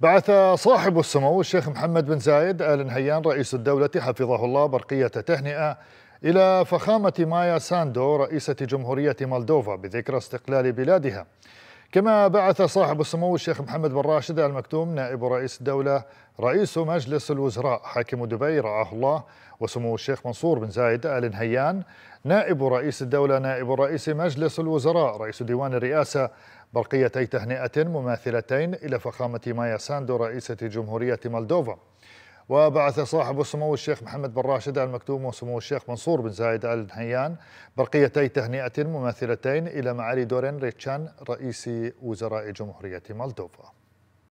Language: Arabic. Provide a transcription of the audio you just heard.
بعث صاحب السمو الشيخ محمد بن زايد آل نهيان رئيس الدولة حفظه الله برقية تهنئة إلى فخامة مايا ساندو رئيسة جمهورية مولدوفا بذكرى استقلال بلادها كما بعث صاحب السمو الشيخ محمد بن راشد آل مكتوم نائب رئيس الدولة رئيس مجلس الوزراء حاكم دبي رعاه الله وسمو الشيخ منصور بن زايد آل نهيان نائب رئيس الدولة نائب رئيس مجلس الوزراء رئيس ديوان الرئاسة برقيتي تهنئة مماثلتين إلى فخامة مايا ساندو رئيسة جمهورية مولدوفا وبعث صاحب السمو الشيخ محمد بن راشد آل مكتوم وسمو الشيخ منصور بن زايد آل نهيان برقيتي تهنئة مماثلتين إلى معالي دورين ريتشان رئيس وزراء جمهورية مولدوفا